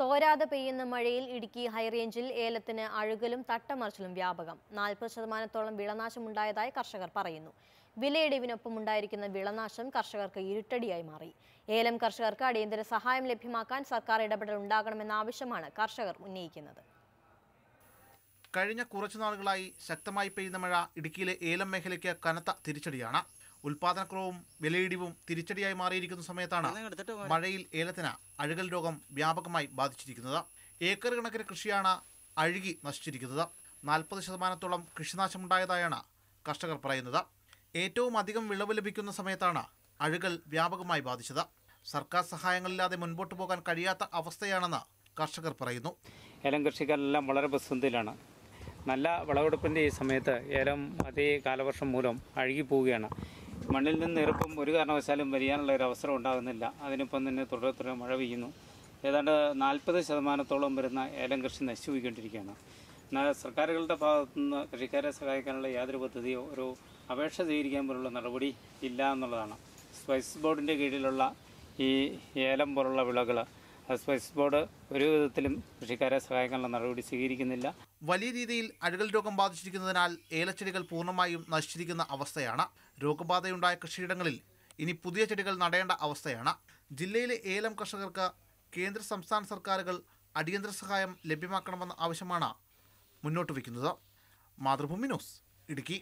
തോരാതെ പെയ്യുന്ന മഴയിൽ ഇടുക്കി ഹൈറേഞ്ചിൽ ഏലത്തിന് അഴുകലും തട്ടമറിച്ചിലും വ്യാപകം നാൽപ്പത് ശതമാനത്തോളം വിളനാശമുണ്ടായതായി കർഷകർ പറയുന്നു വിലയിടിവിനൊപ്പം ഉണ്ടായിരിക്കുന്ന വിളനാശം കർഷകർക്ക് ഇരുട്ടടിയായി മാറി ഏലം കർഷകർക്ക് അടിയന്തര സഹായം ലഭ്യമാക്കാൻ സർക്കാർ ഇടപെടൽ ഉണ്ടാകണമെന്ന ആവശ്യമാണ് കർഷകർ ഉന്നയിക്കുന്നത് കഴിഞ്ഞ കുറച്ചു നാളുകളായി ശക്തമായി പെയ്യുന്ന മഴ ഇടുക്കിയിലെ ഏലം മേഖലയ്ക്ക് കനത്ത തിരിച്ചടിയാണ് ഉൽപാദനക്കുറവും വിലയിടിവും തിരിച്ചടിയായി മാറിയിരിക്കുന്ന സമയത്താണ് മഴയിൽ ഏലത്തിന് അഴുകൽ രോഗം വ്യാപകമായി ബാധിച്ചിരിക്കുന്നത് ഏക്കർ കണക്കിന് കൃഷിയാണ് അഴുകി നശിച്ചിരിക്കുന്നത് നാൽപ്പത് ശതമാനത്തോളം കൃഷിനാശമുണ്ടായതായാണ് കർഷകർ പറയുന്നത് ഏറ്റവും അധികം വിളവ് ലഭിക്കുന്ന സമയത്താണ് അഴുകൽ വ്യാപകമായി ബാധിച്ചത് സർക്കാർ സഹായങ്ങളില്ലാതെ മുൻപോട്ട് പോകാൻ കഴിയാത്ത അവസ്ഥയാണെന്ന് കർഷകർ പറയുന്നു ഏലം കൃഷിക്കാരെല്ലാം വളരെ പ്രതിസന്ധിയിലാണ് നല്ല വിളവെടുപ്പിൻ്റെ ഈ സമയത്ത് ഏലം അതേ കാലവർഷം മൂലം അഴുകിപ്പോവുകയാണ് മണ്ണിൽ നിന്ന് ഈർപ്പം ഒരു കാരണവശാലും വരിയാനുള്ള ഒരു അവസരം ഉണ്ടാകുന്നില്ല അതിനൊപ്പം തന്നെ തുടരെ തുടരെ മഴ പെയ്യുന്നു ഏതാണ്ട് നാൽപ്പത് ശതമാനത്തോളം വരുന്ന ഏലം കൃഷി നശിച്ചു പോയിക്കൊണ്ടിരിക്കുകയാണ് എന്നാൽ സർക്കാരുകളുടെ ഭാഗത്തു നിന്ന് കൃഷിക്കാരെ സഹായിക്കാനുള്ള യാതൊരു പദ്ധതിയോ ഒരു അപേക്ഷ സ്വീകരിക്കാൻ പോലുള്ള നടപടി ഇല്ല എന്നുള്ളതാണ് സ്പൈസ് ബോർഡിൻ്റെ കീഴിലുള്ള ഈ ഏലം പോലുള്ള വിളകൾ സ്പൈസ് ബോർഡ് ഒരു വിധത്തിലും കൃഷിക്കാരെ സഹായിക്കാനുള്ള നടപടി സ്വീകരിക്കുന്നില്ല വലിയ രീതിയിൽ അഴുകൽ രോഗം ബാധിച്ചിരിക്കുന്നതിനാൽ ഏലച്ചെടികൾ പൂർണ്ണമായും നശിച്ചിരിക്കുന്ന അവസ്ഥയാണ് രോഗബാധയുണ്ടായ കൃഷിയിടങ്ങളിൽ ഇനി പുതിയ ചെടികൾ നടേണ്ട അവസ്ഥയാണ് ജില്ലയിലെ ഏലം കർഷകർക്ക് കേന്ദ്ര സംസ്ഥാന സർക്കാരുകൾ അടിയന്തര സഹായം ലഭ്യമാക്കണമെന്ന ആവശ്യമാണ് മുന്നോട്ട് വയ്ക്കുന്നത് മാതൃഭൂമി ന്യൂസ് ഇടുക്കി